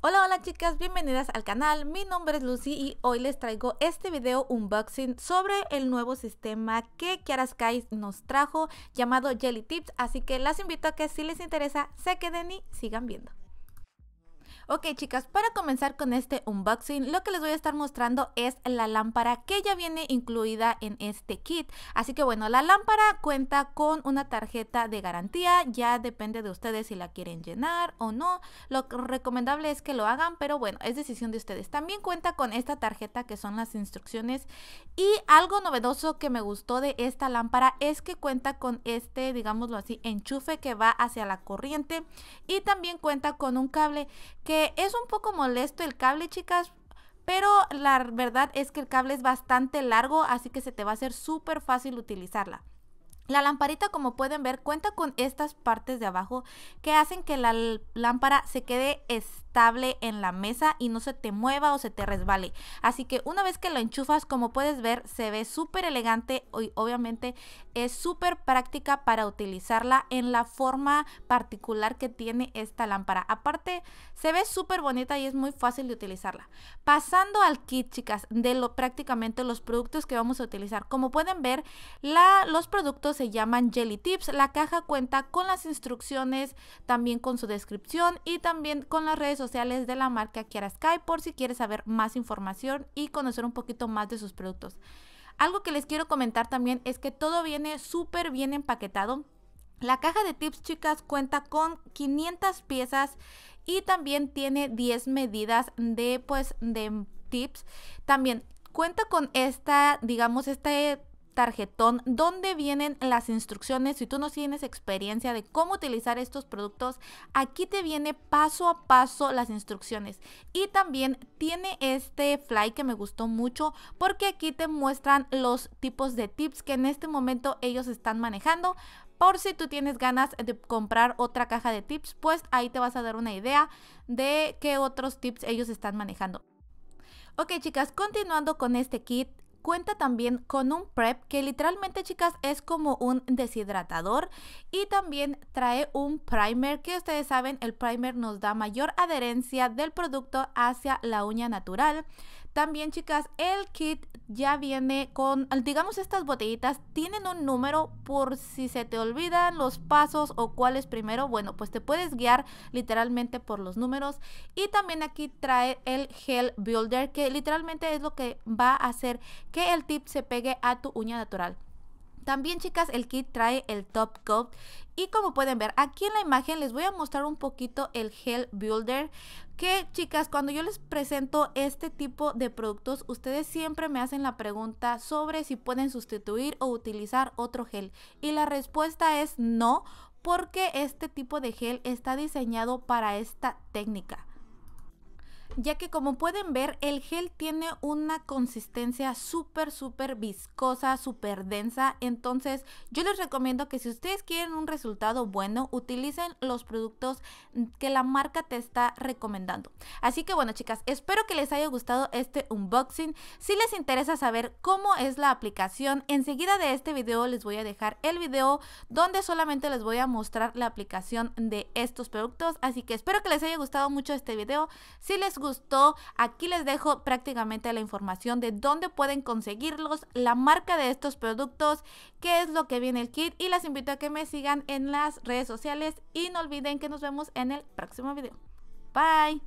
Hola, hola chicas, bienvenidas al canal. Mi nombre es Lucy y hoy les traigo este video unboxing sobre el nuevo sistema que Kiara nos trajo llamado Jelly Tips. Así que las invito a que si les interesa se queden y sigan viendo. Ok chicas, para comenzar con este unboxing, lo que les voy a estar mostrando es la lámpara que ya viene incluida en este kit. Así que bueno, la lámpara cuenta con una tarjeta de garantía, ya depende de ustedes si la quieren llenar o no. Lo recomendable es que lo hagan, pero bueno, es decisión de ustedes. También cuenta con esta tarjeta que son las instrucciones y algo novedoso que me gustó de esta lámpara es que cuenta con este, digámoslo así, enchufe que va hacia la corriente y también cuenta con un cable que es un poco molesto el cable, chicas, pero la verdad es que el cable es bastante largo, así que se te va a hacer súper fácil utilizarla. La lamparita, como pueden ver, cuenta con estas partes de abajo que hacen que la lámpara se quede estable en la mesa y no se te mueva o se te resbale. Así que una vez que lo enchufas, como puedes ver, se ve súper elegante y obviamente es súper práctica para utilizarla en la forma particular que tiene esta lámpara. Aparte, se ve súper bonita y es muy fácil de utilizarla. Pasando al kit, chicas, de lo prácticamente los productos que vamos a utilizar. Como pueden ver, los productos se llaman Jelly Tips. La caja cuenta con las instrucciones, también con su descripción y también con las redes sociales de la marca Kiara Sky por si quieres saber más información y conocer un poquito más de sus productos. Algo que les quiero comentar también es que todo viene súper bien empaquetado. La caja de tips, chicas, cuenta con 500 piezas y también tiene 10 medidas de, pues, de tips. También cuenta con esta, digamos, este tarjetón donde vienen las instrucciones. Si tú no tienes experiencia de cómo utilizar estos productos, aquí te viene paso a paso las instrucciones. Y también tiene este fly que me gustó mucho porque aquí te muestran los tipos de tips que en este momento ellos están manejando por si tú tienes ganas de comprar otra caja de tips, pues ahí te vas a dar una idea de qué otros tips ellos están manejando. Ok chicas, continuando con este kit, Cuenta también con un prep que literalmente chicas es como un deshidratador y también trae un primer que ustedes saben el primer nos da mayor adherencia del producto hacia la uña natural. También, chicas, el kit ya viene con, digamos, estas botellitas tienen un número por si se te olvidan los pasos o cuáles primero. Bueno, pues te puedes guiar literalmente por los números. Y también aquí trae el gel builder, que literalmente es lo que va a hacer que el tip se pegue a tu uña natural. También chicas el kit trae el top coat y como pueden ver aquí en la imagen les voy a mostrar un poquito el gel builder que chicas cuando yo les presento este tipo de productos ustedes siempre me hacen la pregunta sobre si pueden sustituir o utilizar otro gel y la respuesta es no porque este tipo de gel está diseñado para esta técnica ya que como pueden ver el gel tiene una consistencia súper súper viscosa, súper densa, entonces yo les recomiendo que si ustedes quieren un resultado bueno utilicen los productos que la marca te está recomendando. Así que bueno chicas, espero que les haya gustado este unboxing, si les interesa saber cómo es la aplicación, enseguida de este video les voy a dejar el video donde solamente les voy a mostrar la aplicación de estos productos, así que espero que les haya gustado mucho este video, si les gustó. Aquí les dejo prácticamente la información de dónde pueden conseguirlos, la marca de estos productos, qué es lo que viene el kit y las invito a que me sigan en las redes sociales y no olviden que nos vemos en el próximo video. Bye.